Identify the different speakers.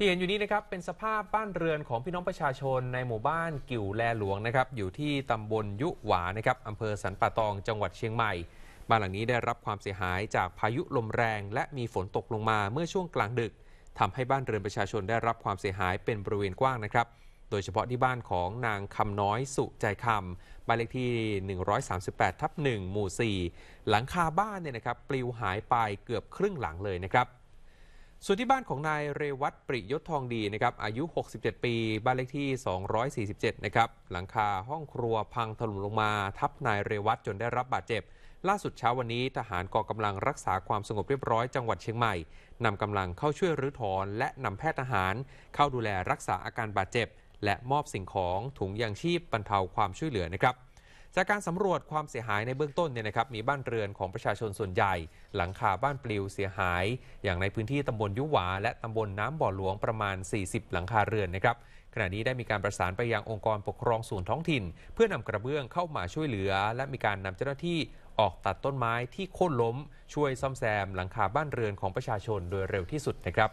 Speaker 1: ที่เห็นอยู่นี้นะครับเป็นสภาพบ้านเรือนของพี่น้องประชาชนในหมู่บ้านกิ่วแลหลวงนะครับ อยู่ที่ตำบลยุหวานะครับอำเภอสันป่าตองจังหวัดเชียงใหม่ บ้านหลังนี้ได้รับความเสียหายจากพายุลมแรง และมีฝนตกลงมาเมื่อช่วงกลางดึกทำให้บ้านเรือนประชาชนได้รับความเสียหายเป็นบริเวณกว้างนะครับ โดยเฉพาะที่บ้านของนางคำน้อยสุใจคำบ้านเลขที่ 138 ทับ1หมู่ 4 หลังคาบ้านเนี่ยนะครับปลิวหายไปเกือบครึ่งหลังเลยนะครับส่วนที่บ้านของนายเรวัตปริยศทองดีนะครับอายุ 67 ปีบ้านเลขที่ 247 นะครับ หลังคาห้องครัวพังถล่มลงมาทับนายเรวัตจนได้รับบาดเจ็บ ล่าสุดเช้าวันนี้ทหารกองกำลังรักษาความสงบเรียบร้อยจังหวัดเชียงใหม่นำกำลังเข้าช่วยรื้อถอน และนำแพทย์ทหาร เข้าดูแลรักษาอาการบาดเจ็บ และมอบสิ่งของถุงยางชีพบรรเทาความช่วยเหลือนะครับจากการสำรวจความเสียหายในเบื้องต้นเนี่ยนะครับมีบ้านเรือนของประชาชนส่วนใหญ่ หลังคาบ้านปลิวเสียหายอย่างในพื้นที่ตำบลยุหวาและตำบลน้ำบ่อหลวงประมาณ 40 หลังคาเรือนนะครับขณะนี้ได้มีการประสานไปยังองค์กรปกครองส่วนท้องถิ่น เพื่อนำกระเบื้องเข้ามาช่วยเหลือและมีการนำเจ้าหน้าที่ออกตัดต้นไม้ที่โค่นล้ม ช่วยซ่อมแซมหลังคาบ้านเรือนของประชาชนโดยเร็วที่สุดนะครับ